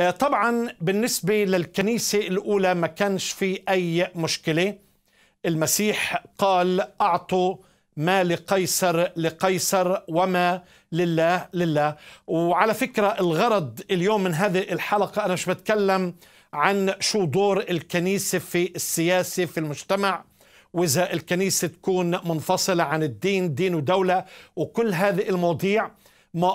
آه، طبعا بالنسبة للكنيسة الأولى ما كانش في أي مشكلة المسيح قال أعطوا ما لقيصر لقيصر وما لله لله وعلى فكرة الغرض اليوم من هذه الحلقة أنا مش بتكلم عن شو دور الكنيسة في السياسة في المجتمع وإذا الكنيسة تكون منفصلة عن الدين دين ودولة وكل هذه المواضيع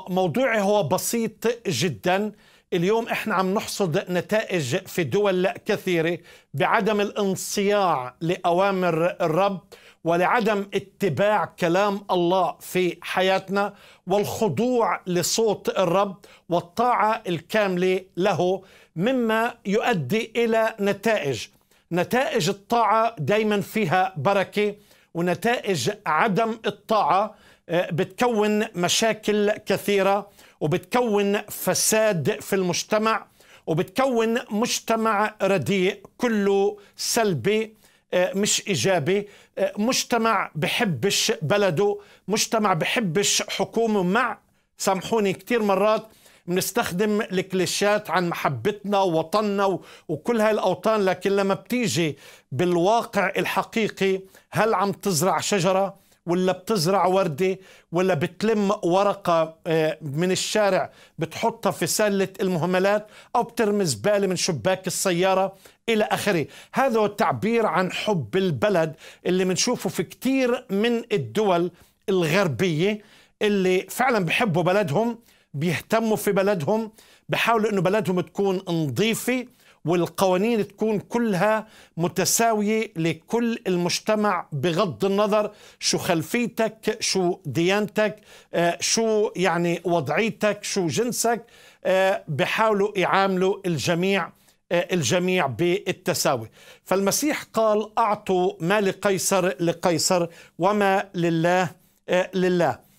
موضوعي هو بسيط جداً اليوم احنا عم نحصد نتائج في دول كثيره بعدم الانصياع لاوامر الرب ولعدم اتباع كلام الله في حياتنا والخضوع لصوت الرب والطاعه الكامله له مما يؤدي الى نتائج نتائج الطاعه دائما فيها بركه ونتائج عدم الطاعه آه، بتكون مشاكل كثيرة وبتكون فساد في المجتمع وبتكون مجتمع رديء كله سلبي آه، مش إيجابي آه، مجتمع بحبش بلده مجتمع بحبش حكومه مع سامحوني كتير مرات بنستخدم الكليشات عن محبتنا ووطننا وكل هاي الأوطان لكن لما بتيجي بالواقع الحقيقي هل عم تزرع شجرة ولا بتزرع وردة ولا بتلم ورقة آه، من الشارع بتحطها في سلة المهملات أو بترمي زبالة من شباك السيارة إلى آخره هذا هو التعبير عن حب البلد اللي بنشوفه في كتير من الدول الغربية اللي فعلا بحبوا بلدهم بيهتموا في بلدهم بحاولوا انه بلدهم تكون نظيفه والقوانين تكون كلها متساوية لكل المجتمع بغض النظر شو خلفيتك شو ديانتك آه، شو يعني وضعيتك شو جنسك آه، بحاولوا يعاملوا الجميع آه، الجميع بالتساوي فالمسيح قال أعطوا ما لقيصر لقيصر وما لله لله